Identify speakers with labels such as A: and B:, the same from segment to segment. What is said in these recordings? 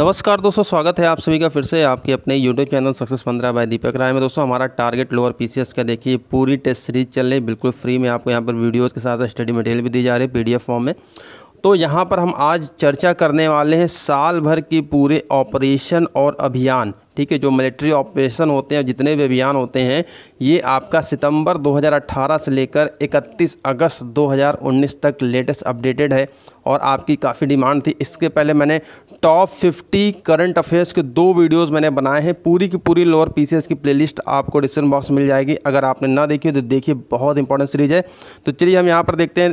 A: नमस्कार दोस्तों स्वागत है आप सभी का फिर से आपके अपने यूट्यूब चैनल सक्सेस पंद्रह बाय दीपक राय में दोस्तों हमारा टारगेट लोअर पी का देखिए पूरी टेस्ट सीरीज चल रही है बिल्कुल फ्री में आपको यहाँ पर वीडियोस के साथ साथ स्टडी मटेरियल भी दी जा रही है पी फॉर्म में तो यहाँ पर हम आज चर्चा करने वाले हैं साल भर के पूरे ऑपरेशन और अभियान ठीक है जो मिलिट्री ऑपरेशन होते हैं जितने भी अभियान होते हैं ये आपका सितंबर 2018 से लेकर 31 अगस्त 2019 तक लेटेस्ट अपडेटेड है और आपकी काफ़ी डिमांड थी इसके पहले मैंने टॉप 50 करंट अफेयर्स के दो वीडियोस मैंने बनाए हैं पूरी की पूरी लोअर पीसीएस की प्लेलिस्ट आपको डिस्क्रिप्शन बॉक्स मिल जाएगी अगर आपने ना देखी हो तो देखिए बहुत इंपॉर्टेंट सीरीज है तो चलिए हम यहाँ पर देखते हैं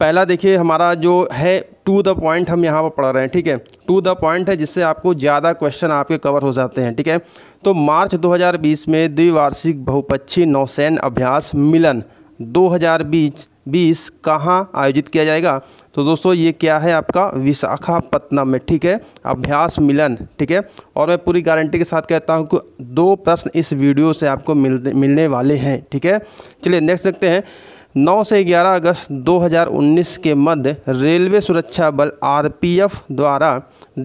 A: पहला देखिए हमारा जो है टू द पॉइंट हम यहाँ पर पढ़ रहे हैं ठीक है टू द पॉइंट है जिससे आपको ज़्यादा क्वेश्चन आपके कवर हो जाते हैं ठीक है तो मार्च दो में द्विवार्षिक बहुपक्षी नौसैन अभ्यास मिलन दो हज़ार बीस कहाँ आयोजित किया जाएगा तो दोस्तों ये क्या है आपका विशाखापत्तनम में ठीक है अभ्यास मिलन ठीक है और मैं पूरी गारंटी के साथ कहता हूँ कि दो प्रश्न इस वीडियो से आपको मिल मिलने वाले हैं ठीक है चलिए नेक्स्ट देखते हैं 9 से 11 अगस्त 2019 के मध्य रेलवे सुरक्षा बल आरपीएफ द्वारा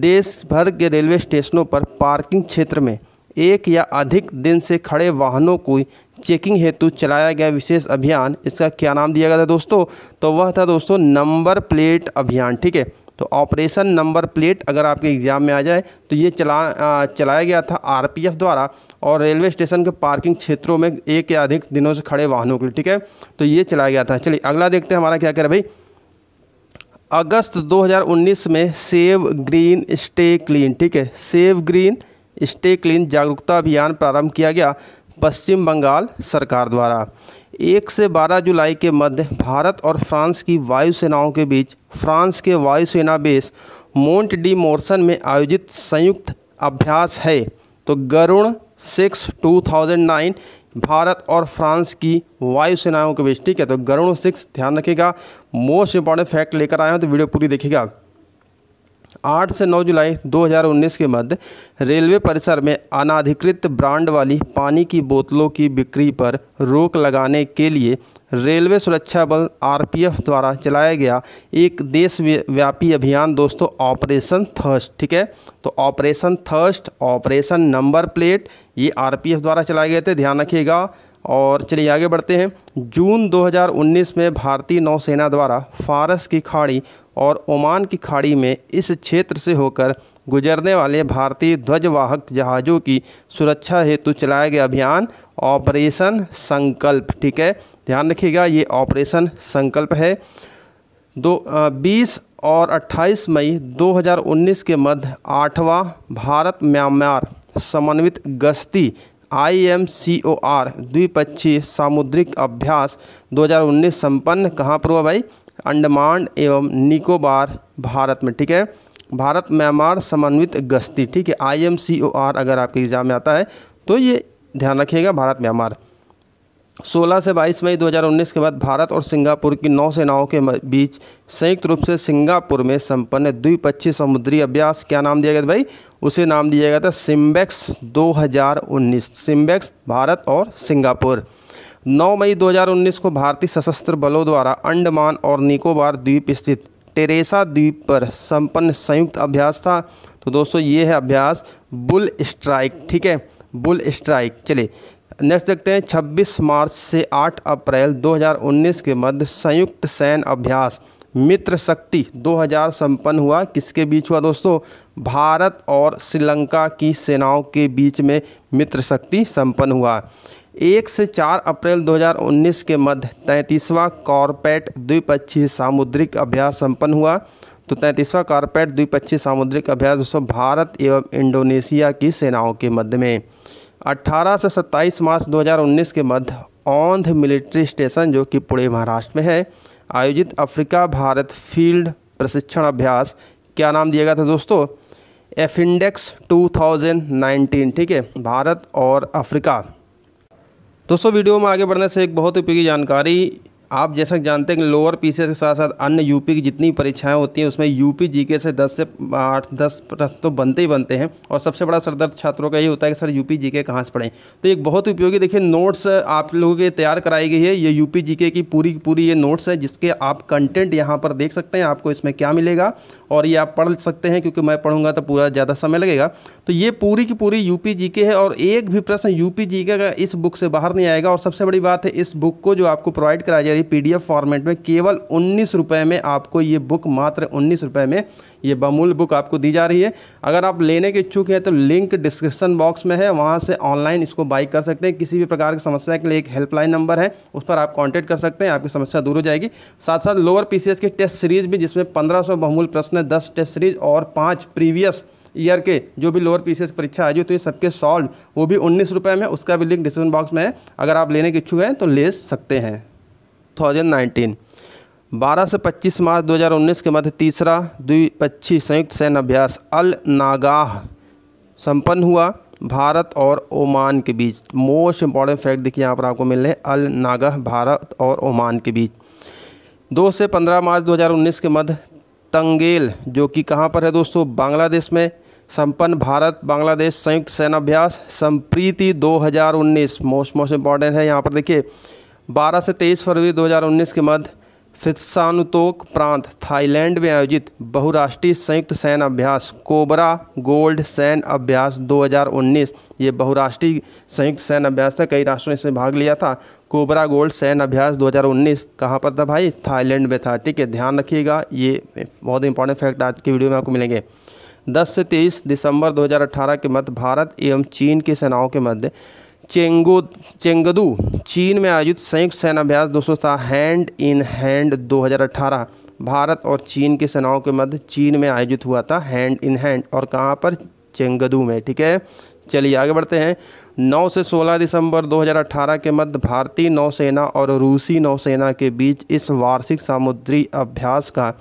A: देश भर के रेलवे स्टेशनों पर पार्किंग क्षेत्र में एक या अधिक दिन से खड़े वाहनों को चेकिंग हेतु चलाया गया विशेष अभियान इसका क्या नाम दिया गया था दोस्तों तो वह था दोस्तों नंबर प्लेट अभियान ठीक है तो ऑपरेशन नंबर प्लेट अगर आपके एग्ज़ाम में आ जाए तो ये चला आ, चलाया गया था आरपीएफ द्वारा और रेलवे स्टेशन के पार्किंग क्षेत्रों में एक या अधिक दिनों से खड़े वाहनों के लिए ठीक है तो ये चलाया गया था चलिए अगला देखते हैं हमारा क्या कह रहे भाई अगस्त 2019 में सेव ग्रीन स्टे क्लीन ठीक है सेव ग्रीन स्टे क्लीन जागरूकता अभियान प्रारंभ किया गया पश्चिम बंगाल सरकार द्वारा एक से बारह जुलाई के मध्य भारत और फ्रांस की वायुसेनाओं के बीच फ्रांस के वायुसेना बेस मोन्ट डी मोर्सन में आयोजित संयुक्त अभ्यास है तो Garuda six two thousand nine Bharat और फ्रांस की वायुसेनाओं के बीच ठीक है तो गरुण सिक्स ध्यान रखेगा मोस्ट इंपॉर्टेंट फैक्ट लेकर आए हैं तो वीडियो पूरी देखेगा 8 से 9 जुलाई 2019 के मध्य रेलवे परिसर में अनाधिकृत ब्रांड वाली पानी की बोतलों की बिक्री पर रोक लगाने के लिए रेलवे सुरक्षा बल आरपीएफ द्वारा चलाया गया एक देशव्यापी अभियान दोस्तों ऑपरेशन थर्स्ट ठीक है तो operation thirst operation number plate ये आरपीएफ द्वारा चलाए गए थे ध्यान रखिएगा और चलिए आगे बढ़ते हैं जून 2019 में भारतीय नौसेना द्वारा फारस की खाड़ी और ओमान की खाड़ी में इस क्षेत्र से होकर गुजरने वाले भारतीय ध्वजवाहक जहाज़ों की सुरक्षा हेतु चलाया गया अभियान ऑपरेशन संकल्प ठीक है ध्यान रखिएगा ये ऑपरेशन संकल्प है दो बीस और 28 मई 2019 के मध्य आठवां भारत म्यांमार समन्वित गश्ती I M C O R द्विपक्षीय सामुद्रिक अभ्यास 2019 संपन्न कहाँ पर हुआ भाई अंडमान एवं निकोबार भारत में ठीक है भारत म्यांमार समन्वित गश्ती ठीक है I M C O R अगर आपके एग्ज़ाम में आता है तो ये ध्यान रखिएगा भारत म्यांमार 16 से 22 मई 2019 के बाद भारत और सिंगापुर की नौसेनाओं के बीच संयुक्त रूप से सिंगापुर में संपन्न द्विपक्षीय समुद्री अभ्यास क्या नाम दिया गया था भाई उसे नाम दिया गया था सिम्बेक्स 2019 सिम्बेक्स भारत और सिंगापुर 9 मई 2019 को भारतीय सशस्त्र बलों द्वारा अंडमान और निकोबार द्वीप स्थित टेरेसा द्वीप पर संपन्न संयुक्त अभ्यास था तो दोस्तों ये है अभ्यास बुल स्ट्राइक ठीक है बुल स्ट्राइक चलिए नेक्स्ट देखते हैं 26 मार्च से 8 अप्रैल 2019 के मध्य संयुक्त सैन्य अभ्यास मित्र शक्ति 2000 संपन्न हुआ किसके बीच हुआ दोस्तों भारत और श्रीलंका की सेनाओं के बीच में मित्र शक्ति संपन्न हुआ एक से चार अप्रैल 2019 के मध्य तैंतीसवां कॉरपेट द्विपक्षीय सामुद्रिक अभ्यास संपन्न हुआ तो तैंतीसवां कॉरपेट द्विपक्षीय सामुद्रिक अभ्यास दोस्तों भारत एवं इंडोनेशिया की सेनाओं के मध्य में 18 से 27 मार्च 2019 के मध्य औंध मिलिट्री स्टेशन जो कि पुणे महाराष्ट्र में है आयोजित अफ्रीका भारत फील्ड प्रशिक्षण अभ्यास क्या नाम दिया गया था दोस्तों एफ इंडेक्स टू ठीक है भारत और अफ्रीका दोस्तों वीडियो में आगे बढ़ने से एक बहुत उपयोगी जानकारी आप जैसा जानते हैं कि लोअर पी के साथ साथ अन्य यूपी की जितनी परीक्षाएं होती हैं उसमें यूपी जीके से 10 से 8 10 प्रश्न तो बनते ही बनते हैं और सबसे बड़ा सरदर्द छात्रों का ये होता है कि सर यूपी जीके कहाँ से पढ़ें तो एक बहुत उपयोगी देखिए नोट्स आप लोगों के तैयार कराई गई है ये यूपी जी की पूरी पूरी ये नोट्स है जिसके आप कंटेंट यहाँ पर देख सकते हैं आपको इसमें क्या मिलेगा और ये आप पढ़ सकते हैं क्योंकि मैं पढ़ूंगा तो पूरा ज़्यादा समय लगेगा तो ये पूरी की पूरी यूपी पी है और एक भी प्रश्न यूपी पी का इस बुक से बाहर नहीं आएगा और सबसे बड़ी बात है इस बुक को जो आपको प्रोवाइड कराई जा रही पीडीएफ फॉर्मेट में केवल उन्नीस रुपये में आपको ये बुक मात्र उन्नीस रुपये में ये बमूल बुक आपको दी जा रही है अगर आप लेने के इच्छुक हैं तो लिंक डिस्क्रिप्सन बॉक्स में है वहाँ से ऑनलाइन इसको बाई कर सकते हैं किसी भी प्रकार की समस्या के लिए एक हेल्पलाइन नंबर है उस पर आप कॉन्टैक्ट कर सकते हैं आपकी समस्या दूर हो जाएगी साथ साथ लोअर पी की टेस्ट सीरीज भी जिसमें पंद्रह सौ बहुमूल प्रश्न दस टेस्ट सीरीज और पाँच प्रीवियस ईयर के जो भी लोअर पीसीएस परीक्षा आई हो तो ये सबके सॉल्व वो भी उन्नीस रुपये में उसका भी लिंक डिस्क्रिप्शन बॉक्स में है अगर आप लेने के इच्छुक हैं तो ले सकते हैं 12 से 25 मार्च 2019 के मध्य तीसरा द्विपक्षीय संयुक्त सैन्य अभ्यास अल नागाह संपन्न हुआ भारत और ओमान के बीच मोस्ट इंपॉर्टेंट फैक्ट देखिए यहाँ पर आपको मिल रहे हैं अल नागाह भारत और ओमान के बीच दो से पंद्रह मार्च 2019 के मध्य तंगेल जो कि कहाँ पर है दोस्तों बांग्लादेश में संपन्न भारत बांग्लादेश संयुक्त सेनाभ्यास संप्रीति 2019 मोस्ट मोस्ट इंपॉर्टेंट है यहाँ पर देखिए 12 से 23 फरवरी 2019 के मध्य फित्सानुतोक प्रांत थाईलैंड में आयोजित बहुराष्ट्रीय संयुक्त सैन्य अभ्यास कोबरा गोल्ड सैन्य अभ्यास 2019 ये बहुराष्ट्रीय संयुक्त सैन्य अभ्यास था कई राष्ट्रों ने इसमें भाग लिया था कोबरा गोल्ड सैन्य अभ्यास 2019 कहाँ पर था भाई थाईलैंड में था ठीक है ध्यान रखिएगा ये बहुत इंपॉर्टेंट फैक्ट आज की वीडियो में आपको मिलेंगे 10 से 23 दिसंबर 2018 के मध्य भारत एवं चीन की सेनाओं के मध्य चेंगो चेंगदू चीन में आयोजित संयुक्त सेनाभ्यास दोस्तों था हैंड इन हैंड 2018 भारत और चीन की सेनाओं के मध्य चीन में आयोजित हुआ था हैंड इन हैंड और कहाँ पर चेंगदू में ठीक है चलिए आगे बढ़ते हैं 9 से 16 दिसंबर 2018 के मध्य भारतीय नौसेना और रूसी नौसेना के बीच इस वार्षिक समुद्री अभ्यास का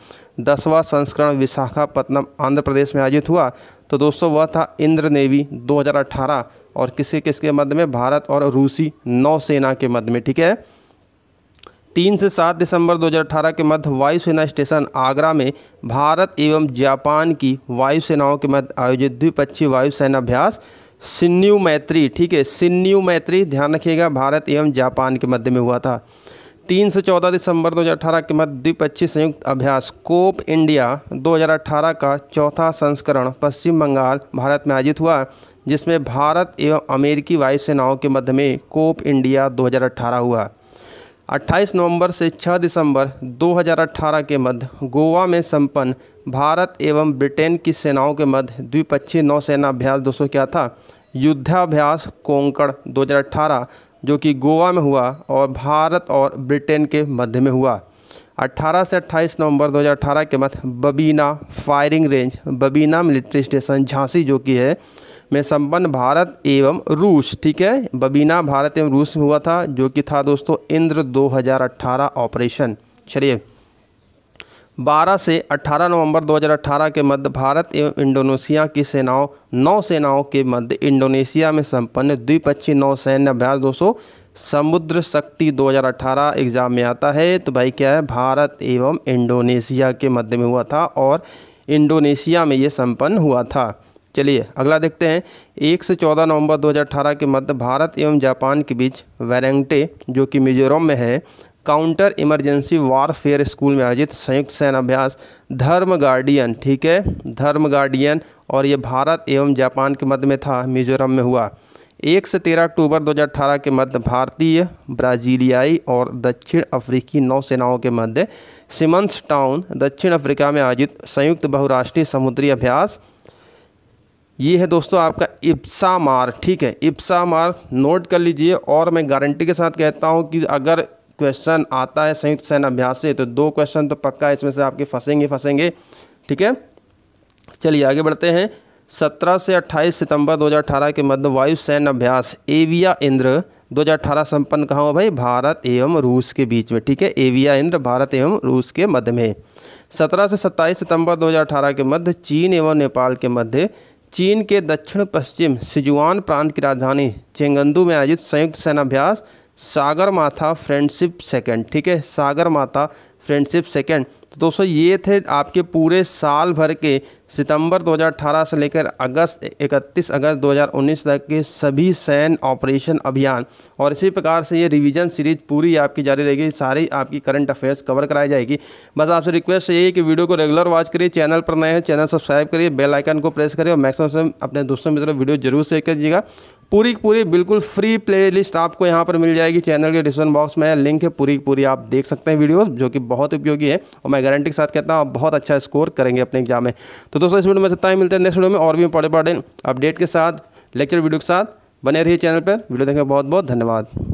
A: दसवां संस्करण विशाखापत्तनम आंध्र प्रदेश में आयोजित हुआ तो दोस्तों वह था इंद्र नेवी दो और किसके किसके मध्य में भारत और रूसी नौसेना के मध्य में ठीक है तीन से सात दिसंबर 2018 के मध्य वायुसेना स्टेशन आगरा में भारत एवं जापान की वायुसेनाओं के मध्य आयोजित द्विपक्षीय वायुसेना अभ्यास सिन्यू मैत्री ठीक है सिन्यू मैत्री ध्यान रखिएगा भारत एवं जापान के मध्य में हुआ था तीन से चौदह दिसंबर 2018 के मध्य द्विपक्षीय संयुक्त अभ्यास कोप इंडिया 2018 का चौथा संस्करण पश्चिम बंगाल भारत में आयोजित हुआ जिसमें भारत एवं अमेरिकी वायुसेनाओं के मध्य में कोप इंडिया 2018 हुआ 28 नवंबर से 6 दिसंबर 2018 के मध्य गोवा में संपन्न भारत एवं ब्रिटेन की सेनाओं के मध्य द्विपक्षीय नौसेना अभ्यास दोस्तों क्या था युद्धाभ्यास कोंकण 2018 जो कि गोवा में हुआ और भारत और ब्रिटेन के मध्य में हुआ 18 से 28 नवंबर 2018 के मध्य Babina firing range Babina military station Jhansi जो कि है में संपन्न भारत एवं रूस ठीक है बबीना भारत एवं रूस में हुआ था जो कि था दोस्तों इंद्र 2018 ऑपरेशन चलिए 12 से 18 नवंबर 2018 के मध्य भारत एवं इंडोनेशिया की सेनाओं नौ सेनाओं के मध्य इंडोनेशिया में संपन्न द्विपक्षीय सैन्य अभ्यास दोस्तों समुद्र शक्ति 2018 एग्ज़ाम में आता है तो भाई क्या है भारत एवं इंडोनेशिया के मध्य में हुआ था और इंडोनेशिया में ये संपन्न हुआ था चलिए अगला देखते हैं एक से चौदह नवंबर 2018 के मध्य भारत एवं जापान के बीच वेरेंगटे जो कि मिजोरम में है काउंटर इमरजेंसी वारफेयर स्कूल में आयोजित संयुक्त सैन्य अभ्यास धर्म गार्डियन ठीक है धर्म गार्डियन और ये भारत एवं जापान के मध्य में था मिजोरम में हुआ एक से तेरह अक्टूबर 2018 के मध्य भारतीय ब्राज़ीलियाई और दक्षिण अफ्रीकी नौसेनाओं के मध्य सिमंस टाउन दक्षिण अफ्रीका में आयोजित संयुक्त बहुराष्ट्रीय समुद्री अभ्यास ये है दोस्तों आपका इप्सा मार ठीक है इप्सा मार नोट कर लीजिए और मैं गारंटी के साथ कहता हूँ कि अगर क्वेश्चन आता है संयुक्त सैन्य अभ्यास से तो दो क्वेश्चन तो पक्का इसमें से आपके फंसेंगे फंसेंगे ठीक है चलिए आगे बढ़ते हैं 17 से 28 सितंबर 2018 के मध्य वायु सैन्य अभ्यास एविया इंद्र 2018 संपन्न कहाँ हुआ भाई भारत एवं रूस के बीच में ठीक है एविया इंद्र भारत एवं रूस के मध्य में 17 से 27 सितंबर 2018 के मध्य चीन एवं नेपाल के मध्य चीन के दक्षिण पश्चिम सिजुआन प्रांत की राजधानी चेंगंदू में आयोजित संयुक्त सेनाभ्यास सागर माथा फ्रेंडशिप सेकंड ठीक है सागर माथा फ्रेंडशिप सेकंड तो दोस्तों ये थे आपके पूरे साल भर के सितंबर 2018 से लेकर अगस्त 31 अगस्त 2019 तक के सभी सैन्य ऑपरेशन अभियान और इसी प्रकार से ये रिवीजन सीरीज पूरी आपकी जारी रहेगी सारी आपकी करंट अफेयर्स कवर कराई जाएगी बस आपसे रिक्वेस्ट यही है कि वीडियो को रेगुलर वॉच करिए चैनल पर नए हैं चैनल सब्सक्राइब करिए बेलाइकन को प्रेस करिए और मैक्सिमम अपने दोस्तों मित्रों वीडियो जरूर शेयर कीजिएगा पूरी पूरी बिल्कुल फ्री प्लेलिस्ट आपको यहाँ पर मिल जाएगी चैनल के डिस्क्रिप्शन बॉक्स में लिंक है पूरी पूरी आप देख सकते हैं वीडियोस जो कि बहुत उपयोगी है और मैं गारंटी के साथ कहता हूँ आप बहुत अच्छा स्कोर करेंगे अपने एग्जाम में तो दोस्तों इस वीडियो में सत्ता ही मिलते हैं नेक्स्ट वीडियो में और भी बड़े बड़े अपडेट के साथ लेक्चर वीडियो के साथ बने रहिए चैनल पर वीडियो देखने बहुत बहुत धन्यवाद